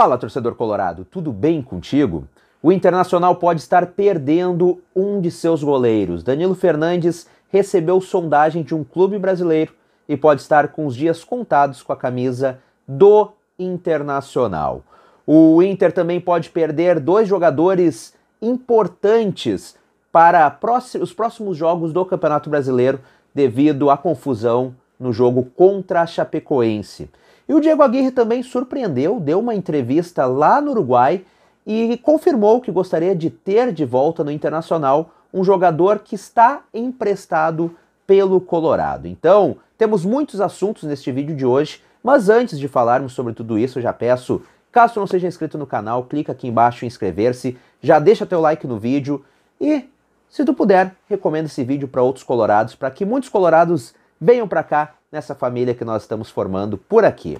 Fala, torcedor colorado, tudo bem contigo? O Internacional pode estar perdendo um de seus goleiros. Danilo Fernandes recebeu sondagem de um clube brasileiro e pode estar com os dias contados com a camisa do Internacional. O Inter também pode perder dois jogadores importantes para os próximos jogos do Campeonato Brasileiro devido à confusão no jogo contra a Chapecoense. E o Diego Aguirre também surpreendeu, deu uma entrevista lá no Uruguai e confirmou que gostaria de ter de volta no Internacional um jogador que está emprestado pelo Colorado. Então, temos muitos assuntos neste vídeo de hoje, mas antes de falarmos sobre tudo isso, eu já peço, caso não seja inscrito no canal, clica aqui embaixo em inscrever-se, já deixa teu like no vídeo e, se tu puder, recomenda esse vídeo para outros colorados, para que muitos colorados venham para cá nessa família que nós estamos formando por aqui.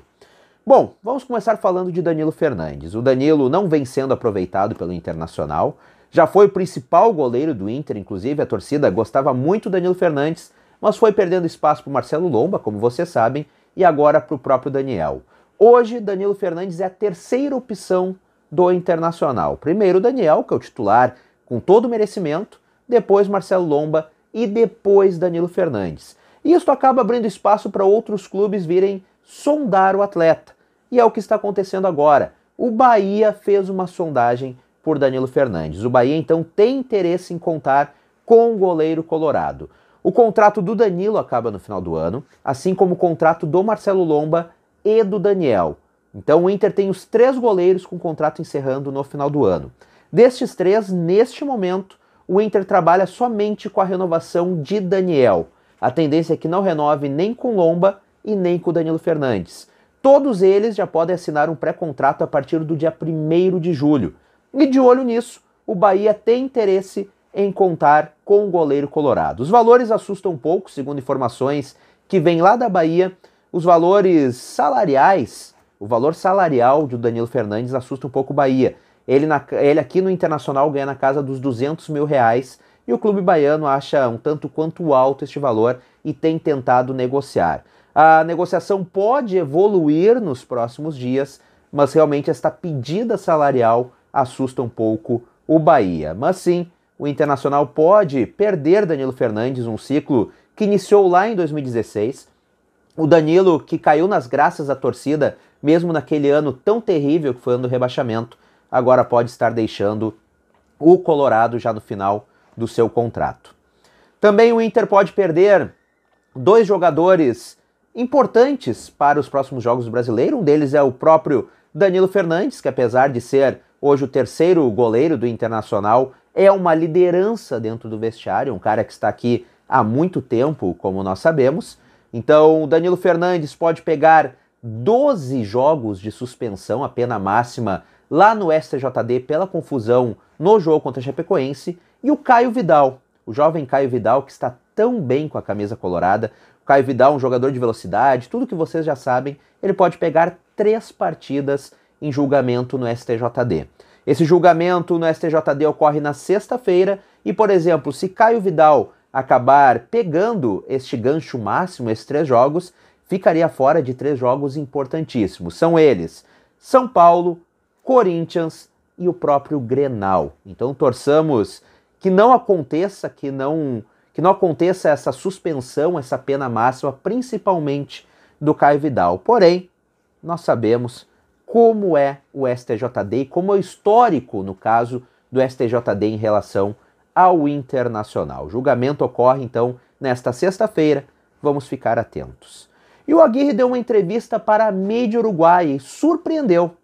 Bom, vamos começar falando de Danilo Fernandes. O Danilo não vem sendo aproveitado pelo Internacional, já foi o principal goleiro do Inter, inclusive a torcida gostava muito do Danilo Fernandes, mas foi perdendo espaço para Marcelo Lomba, como vocês sabem, e agora para o próprio Daniel. Hoje, Danilo Fernandes é a terceira opção do Internacional. Primeiro Daniel, que é o titular com todo o merecimento, depois Marcelo Lomba e depois Danilo Fernandes. E isso acaba abrindo espaço para outros clubes virem sondar o atleta. E é o que está acontecendo agora. O Bahia fez uma sondagem por Danilo Fernandes. O Bahia então tem interesse em contar com o goleiro colorado. O contrato do Danilo acaba no final do ano, assim como o contrato do Marcelo Lomba e do Daniel. Então o Inter tem os três goleiros com contrato encerrando no final do ano. Destes três, neste momento, o Inter trabalha somente com a renovação de Daniel. A tendência é que não renove nem com Lomba e nem com Danilo Fernandes. Todos eles já podem assinar um pré-contrato a partir do dia 1 de julho. E de olho nisso, o Bahia tem interesse em contar com o goleiro colorado. Os valores assustam um pouco, segundo informações que vêm lá da Bahia. Os valores salariais, o valor salarial de Danilo Fernandes assusta um pouco o Bahia. Ele, na, ele aqui no Internacional ganha na casa dos 200 mil reais e o clube baiano acha um tanto quanto alto este valor e tem tentado negociar. A negociação pode evoluir nos próximos dias, mas realmente esta pedida salarial assusta um pouco o Bahia. Mas sim, o Internacional pode perder Danilo Fernandes, um ciclo que iniciou lá em 2016. O Danilo, que caiu nas graças da torcida, mesmo naquele ano tão terrível que foi o ano do rebaixamento, agora pode estar deixando o Colorado já no final do seu contrato. Também o Inter pode perder dois jogadores importantes para os próximos jogos do Brasileiro. Um deles é o próprio Danilo Fernandes, que apesar de ser hoje o terceiro goleiro do Internacional, é uma liderança dentro do vestiário, um cara que está aqui há muito tempo, como nós sabemos. Então, o Danilo Fernandes pode pegar 12 jogos de suspensão, a pena máxima lá no STJD pela confusão no jogo contra a Chapecoense, e o Caio Vidal, o jovem Caio Vidal que está tão bem com a camisa colorada. O Caio Vidal, é um jogador de velocidade, tudo que vocês já sabem, ele pode pegar três partidas em julgamento no STJD. Esse julgamento no STJD ocorre na sexta-feira e, por exemplo, se Caio Vidal acabar pegando este gancho máximo, esses três jogos, ficaria fora de três jogos importantíssimos. São eles: São Paulo, Corinthians e o próprio Grenal. Então torçamos que não aconteça, que não que não aconteça essa suspensão, essa pena máxima, principalmente do Caio Vidal. Porém, nós sabemos como é o STJD e como é o histórico, no caso, do STJD em relação ao Internacional. O julgamento ocorre, então, nesta sexta-feira. Vamos ficar atentos. E o Aguirre deu uma entrevista para a Mídia Uruguaia e surpreendeu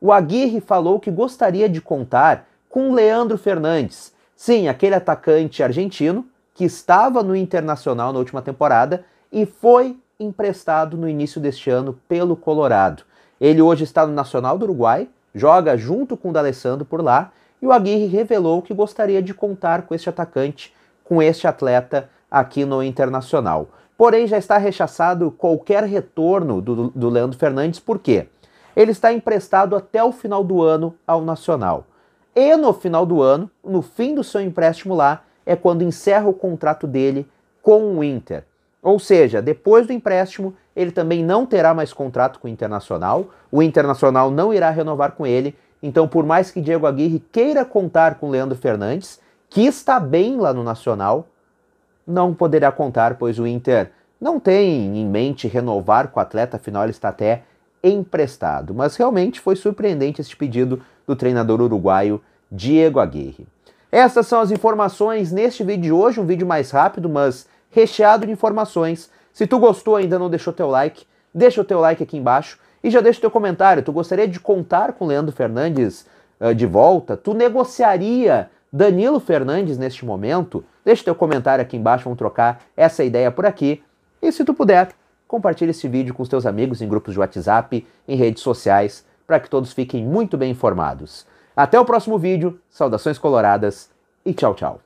o Aguirre falou que gostaria de contar com Leandro Fernandes, sim, aquele atacante argentino que estava no Internacional na última temporada e foi emprestado no início deste ano pelo Colorado. Ele hoje está no Nacional do Uruguai, joga junto com o D'Alessandro por lá, e o Aguirre revelou que gostaria de contar com este atacante, com este atleta aqui no Internacional. Porém, já está rechaçado qualquer retorno do, do Leandro Fernandes, por quê? Ele está emprestado até o final do ano ao Nacional. E no final do ano, no fim do seu empréstimo lá, é quando encerra o contrato dele com o Inter. Ou seja, depois do empréstimo, ele também não terá mais contrato com o Internacional, o Internacional não irá renovar com ele. Então, por mais que Diego Aguirre queira contar com Leandro Fernandes, que está bem lá no Nacional, não poderá contar, pois o Inter não tem em mente renovar com o atleta, afinal ele está até emprestado. Mas realmente foi surpreendente esse pedido do treinador uruguaio Diego Aguirre. Essas são as informações neste vídeo de hoje, um vídeo mais rápido, mas recheado de informações. Se tu gostou ainda não deixou teu like, deixa o teu like aqui embaixo e já deixa o teu comentário. Tu gostaria de contar com Leandro Fernandes uh, de volta? Tu negociaria Danilo Fernandes neste momento? Deixa o teu comentário aqui embaixo, vamos trocar essa ideia por aqui. E se tu puder, compartilhe esse vídeo com os teus amigos em grupos de WhatsApp, em redes sociais, para que todos fiquem muito bem informados. Até o próximo vídeo, saudações coloradas e tchau, tchau.